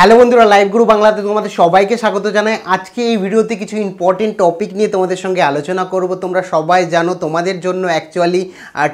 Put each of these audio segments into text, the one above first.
hello বন্ধুরা live গুরু বাংলাতে তোমাদের সবাইকে স্বাগত জানাই আজকে এই ভিডিওতে কিছু ইম্পর্টেন্ট টপিক নিয়ে তোমাদের সঙ্গে আলোচনা করব তোমরা সবাই জানো তোমাদের জন্য অ্যাকচুয়ালি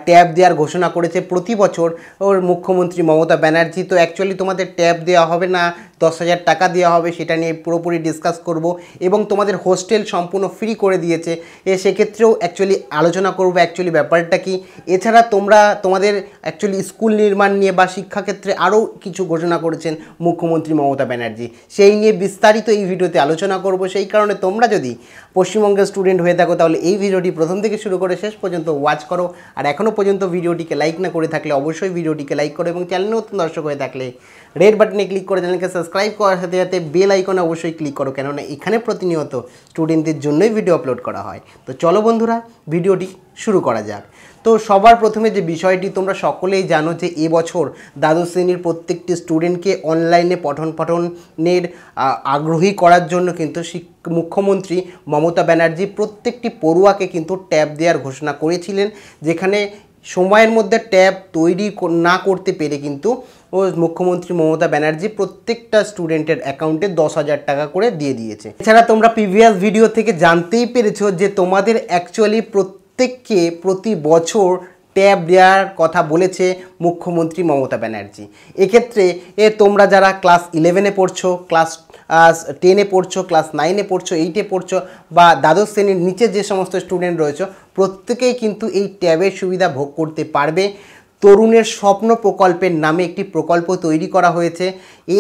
ট্যাব দেওয়ার ঘোষণা করেছে প্রতি বছর ওর মুখ্যমন্ত্রী মমতা ব্যানার্জি তো অ্যাকচুয়ালি তোমাদের ট্যাব দেওয়া হবে না দশ হাজার টাকা দেওয়া হবে সেটা নিয়ে পুরোপুরি ডিসকাস করব এবং তোমাদের হোস্টেল সম্পূর্ণ ফ্রি করে দিয়েছে এ সেক্ষেত্রেও অ্যাকচুয়ালি আলোচনা করব অ্যাকচুয়ালি ব্যাপারটা কি এছাড়া তোমরা তোমাদের অ্যাকচুয়ালি স্কুল নির্মাণ নিয়ে বা শিক্ষাক্ষেত্রে আরও কিছু ঘোষণা করেছেন মুখ্যমন্ত্রী মমতা ব্যানার্জি সেই নিয়ে বিস্তারিত এই ভিডিওতে আলোচনা করব সেই কারণে তোমরা যদি পশ্চিমবঙ্গের স্টুডেন্ট হয়ে থাকো তাহলে এই ভিডিওটি প্রথম থেকে শুরু করে শেষ পর্যন্ত ওয়াচ করো আর এখনও পর্যন্ত ভিডিওটিকে লাইক না করে থাকলে অবশ্যই ভিডিওটিকে লাইক করো এবং চ্যানেল নতুন দর্শক হয়ে থাকলে রেড বাটনে ক্লিক করে চ্যানেলকে সাবস্ক্রাইব করার সাথে সাথে বেল আইকনে অবশ্যই ক্লিক করো কেননা এখানে প্রতিনিয়ত স্টুডেন্টদের জন্যই ভিডিও আপলোড করা হয় তো চলো বন্ধুরা ভিডিওটি শুরু করা যাক তো সবার প্রথমে যে বিষয়টি তোমরা সকলেই জানো যে এবছর দ্বাদশ শ্রেণীর প্রত্যেকটি স্টুডেন্টকে অনলাইনে পঠন পঠনের আগ্রহী করার জন্য কিন্তু মুখ্যমন্ত্রী মমতা ব্যানার্জি প্রত্যেকটি পড়ুয়াকে কিন্তু ট্যাব দেওয়ার ঘোষণা করেছিলেন যেখানে সময়ের মধ্যে ট্যাব তৈরি না করতে পেরে কিন্তু ও মুখ্যমন্ত্রী মমতা ব্যানার্জি প্রত্যেকটা স্টুডেন্টের অ্যাকাউন্টে দশ হাজার টাকা করে দিয়ে দিয়েছে এছাড়া তোমরা প্রিভিয়াস ভিডিও থেকে জানতেই পেরেছো যে তোমাদের অ্যাকচুয়ালি প্রত্যেককে প্রতি বছর ট্যাব দেওয়ার কথা বলেছে মুখ্যমন্ত্রী মমতা ব্যানার্জি এক্ষেত্রে এ তোমরা যারা ক্লাস ইলেভেনে পড়ছো ক্লাস টেনে পড়ছো ক্লাস নাইনে পড়ছো এইটে পড়ছো বা দ্বাদশ শ্রেণীর নিচে যে সমস্ত স্টুডেন্ট রয়েছে প্রত্যেকেই কিন্তু এই ট্যাবের সুবিধা ভোগ করতে পারবে তরুণের স্বপ্ন প্রকল্পের নামে একটি প্রকল্প তৈরি করা হয়েছে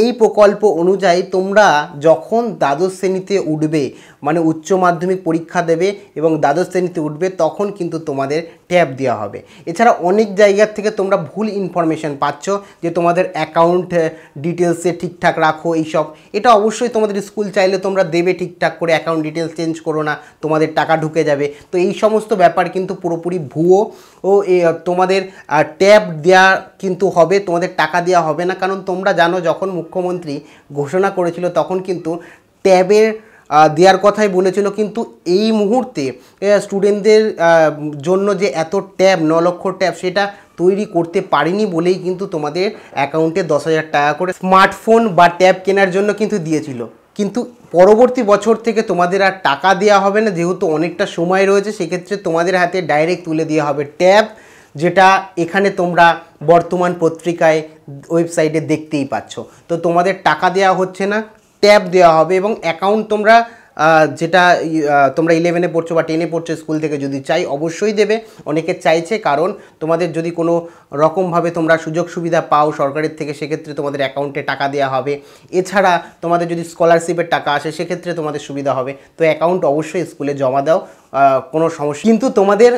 এই প্রকল্প অনুযায়ী তোমরা যখন দ্বাদশ শ্রেণীতে উঠবে মানে উচ্চ মাধ্যমিক পরীক্ষা দেবে এবং দ্বাদশ শ্রেণীতে উঠবে তখন কিন্তু তোমাদের ট্যাব দেওয়া হবে এছাড়া অনেক জায়গার থেকে তোমরা ভুল ইনফরমেশান পাচ্ছ যে তোমাদের অ্যাকাউন্ট ডিটেলসে ঠিকঠাক রাখো এইসব এটা অবশ্যই তোমাদের স্কুল চাইলে তোমরা দেবে ঠিকঠাক করে অ্যাকাউন্ট ডিটেলস চেঞ্জ করো না তোমাদের টাকা ঢুকে যাবে তো এই সমস্ত ব্যাপার কিন্তু পুরোপুরি ভুয়ো ও তোমাদের ট্যাব দেওয়া কিন্তু হবে তোমাদের টাকা দেওয়া হবে না কারণ তোমরা জানো যখন মুখ্যমন্ত্রী ঘোষণা করেছিল তখন কিন্তু ট্যাবের দেওয়ার কথাই বলেছিল কিন্তু এই মুহূর্তে স্টুডেন্টদের জন্য যে এত ট্যাব ন লক্ষ ট্যাব সেটা তৈরি করতে পারিনি বলেই কিন্তু তোমাদের অ্যাকাউন্টে দশ হাজার টাকা করে স্মার্টফোন বা ট্যাব কেনার জন্য কিন্তু দিয়েছিল কিন্তু পরবর্তী বছর থেকে তোমাদের আর টাকা দেওয়া হবে না যেহেতু অনেকটা সময় রয়েছে সেক্ষেত্রে তোমাদের হাতে ডাইরেক্ট তুলে দেওয়া হবে ট্যাব যেটা এখানে তোমরা বর্তমান পত্রিকায় ওয়েবসাইটে দেখতেই পাচ্ছ তো তোমাদের টাকা দেওয়া হচ্ছে না ট্যাব দেওয়া হবে এবং অ্যাকাউন্ট তোমরা যেটা তোমরা ইলেভেনে পড়ছো বা টেনে পড়ছো স্কুল থেকে যদি চাই অবশ্যই দেবে অনেকে চাইছে কারণ তোমাদের যদি কোনো রকমভাবে তোমরা সুযোগ সুবিধা পাও সরকারের থেকে সেক্ষেত্রে তোমাদের অ্যাকাউন্টে টাকা দেওয়া হবে এছাড়া তোমাদের যদি স্কলারশিপের টাকা আসে সেক্ষেত্রে তোমাদের সুবিধা হবে তো অ্যাকাউন্ট অবশ্যই স্কুলে জমা দাও কোনো সমস্যা কিন্তু তোমাদের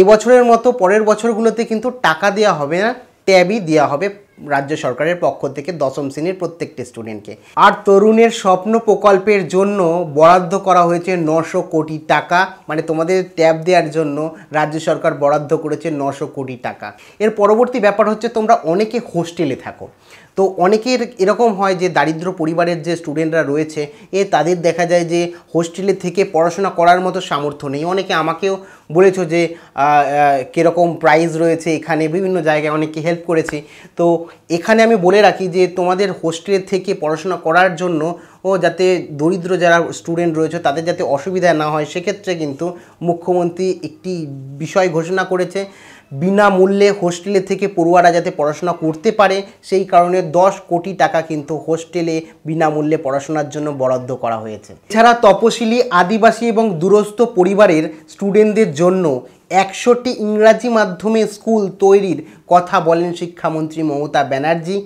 এবছরের মতো পরের বছরগুলোতে কিন্তু টাকা দেওয়া হবে না ট্যাবই দেওয়া হবে রাজ্য সরকারের পক্ষ থেকে দশম শ্রেণীর প্রত্যেকটি স্টুডেন্টকে আর তরুণের স্বপ্ন প্রকল্পের জন্য বরাদ্দ করা হয়েছে নশো কোটি টাকা মানে তোমাদের ট্যাব দেওয়ার জন্য রাজ্য সরকার বরাদ্দ করেছে নশো কোটি টাকা এর পরবর্তী ব্যাপার হচ্ছে তোমরা অনেকে হোস্টেলে থাকো তো অনেকের এরকম হয় যে দারিদ্র পরিবারের যে স্টুডেন্টরা রয়েছে এ তাদের দেখা যায় যে হোস্টেলে থেকে পড়াশোনা করার মতো সামর্থ্য নেই অনেকে আমাকেও বলেছো যে কীরকম প্রাইস রয়েছে এখানে বিভিন্ন জায়গায় অনেককে হেল্প করেছি তো এখানে আমি বলে রাখি যে তোমাদের হোস্টেল থেকে পড়াশোনা করার জন্য ও যাতে দরিদ্র যারা স্টুডেন্ট রয়েছে তাদের যাতে অসুবিধা না হয় সেক্ষেত্রে কিন্তু মুখ্যমন্ত্রী একটি বিষয় ঘোষণা করেছে বিনামূল্যে হোস্টেলে থেকে পড়ুয়ারা যাতে পড়াশোনা করতে পারে সেই কারণে দশ কোটি টাকা কিন্তু হোস্টেলে বিনামূল্যে পড়াশোনার জন্য বরাদ্দ করা হয়েছে এছাড়া তপশিলি আদিবাসী এবং দূরস্থ পরিবারের স্টুডেন্টদের জন্য একশোটি ইংরাজি মাধ্যমে স্কুল তৈরির কথা বলেন শিক্ষামন্ত্রী মমতা ব্যানার্জি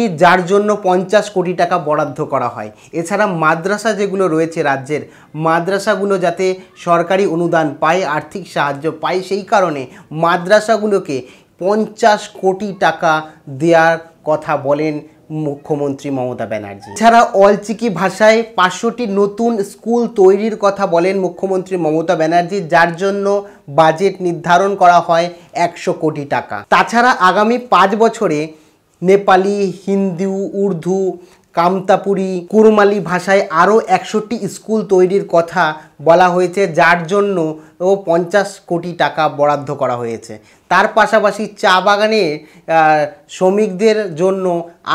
ই যার জন্য পঞ্চাশ কোটি টাকা বরাদ্দ করা হয় এছাড়া মাদ্রাসা যেগুলো রয়েছে রাজ্যের মাদ্রাসাগুলো যাতে সরকারি অনুদান পায় আর্থিক সাহায্য পায় সেই কারণে মাদ্রাসাগুলোকে পঞ্চাশ কোটি টাকা দেওয়ার কথা বলেন মুখ্যমন্ত্রী মমতা ব্যানার্জি এছাড়া অলচিকি ভাষায় পাঁচশোটি নতুন স্কুল তৈরির কথা বলেন মুখ্যমন্ত্রী মমতা ব্যানার্জি যার জন্য বাজেট নির্ধারণ করা হয় একশো কোটি টাকা তাছাড়া আগামী পাঁচ বছরে নেপালি হিন্দি উর্দু কামতাপুরি কুরমালি ভাষায় আরও একষট্টি স্কুল তৈরির কথা বলা হয়েছে যার জন্য ও পঞ্চাশ কোটি টাকা বরাদ্দ করা হয়েছে তার পাশাপাশি চা বাগানে শ্রমিকদের জন্য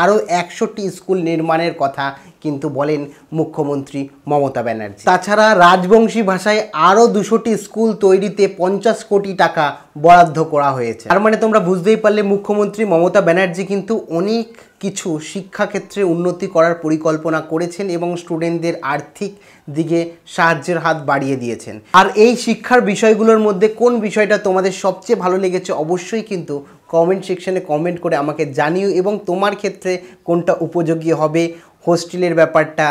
আরও একশোটি স্কুল নির্মাণের কথা কিন্তু বলেন মুখ্যমন্ত্রী মমতা ব্যানার্জি তাছাড়া রাজবংশী ভাষায় আরও দুশোটি স্কুল তৈরিতে পঞ্চাশ কোটি টাকা বরাদ্দ করা হয়েছে তার মানে তোমরা বুঝতেই পারলে মুখ্যমন্ত্রী মমতা ব্যানার্জি কিন্তু অনেক কিছু শিক্ষাক্ষেত্রে উন্নতি করার পরিকল্পনা করেছেন এবং স্টুডেন্টদের আর্থিক দিকে সাহায্যের হাত স্বাদ বাড়িয়ে দিয়েছেন আর এই শিক্ষার বিষয়গুলোর মধ্যে কোন বিষয়টা তোমাদের সবচেয়ে ভালো লেগেছে অবশ্যই কিন্তু কমেন্ট সেকশনে কমেন্ট করে আমাকে জানিও এবং তোমার ক্ষেত্রে কোনটা উপযোগী হবে হোস্টেলের ব্যাপারটা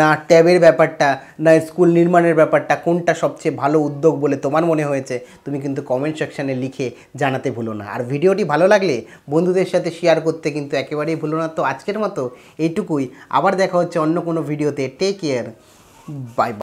না ট্যাবের ব্যাপারটা না স্কুল নির্মাণের ব্যাপারটা কোনটা সবচেয়ে ভালো উদ্যোগ বলে তোমার মনে হয়েছে তুমি কিন্তু কমেন্ট সেকশানে লিখে জানাতে ভুলো না আর ভিডিওটি ভালো লাগলে বন্ধুদের সাথে শেয়ার করতে কিন্তু একেবারেই ভুলো না তো আজকের মতো এইটুকুই আবার দেখা হচ্ছে অন্য কোনো ভিডিওতে টেক কেয়ার বাই